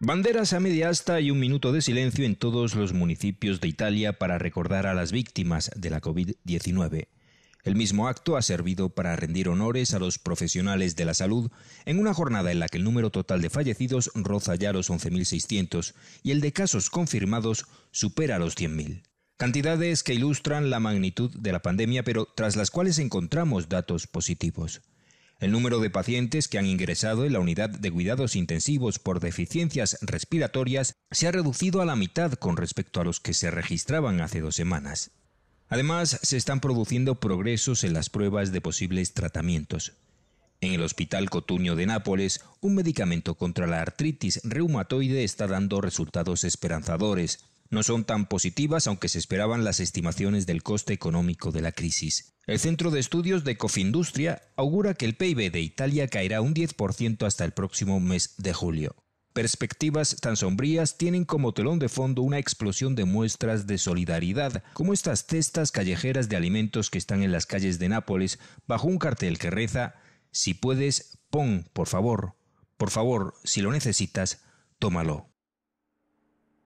Banderas a media asta y un minuto de silencio en todos los municipios de Italia para recordar a las víctimas de la COVID-19. El mismo acto ha servido para rendir honores a los profesionales de la salud en una jornada en la que el número total de fallecidos roza ya los 11.600 y el de casos confirmados supera los 100.000. Cantidades que ilustran la magnitud de la pandemia, pero tras las cuales encontramos datos positivos. El número de pacientes que han ingresado en la unidad de cuidados intensivos por deficiencias respiratorias se ha reducido a la mitad con respecto a los que se registraban hace dos semanas. Además, se están produciendo progresos en las pruebas de posibles tratamientos. En el Hospital Cotuño de Nápoles, un medicamento contra la artritis reumatoide está dando resultados esperanzadores. No son tan positivas aunque se esperaban las estimaciones del coste económico de la crisis. El Centro de Estudios de Cofindustria augura que el PIB de Italia caerá un 10% hasta el próximo mes de julio. Perspectivas tan sombrías tienen como telón de fondo una explosión de muestras de solidaridad, como estas cestas callejeras de alimentos que están en las calles de Nápoles bajo un cartel que reza Si puedes, pon, por favor. Por favor, si lo necesitas, tómalo.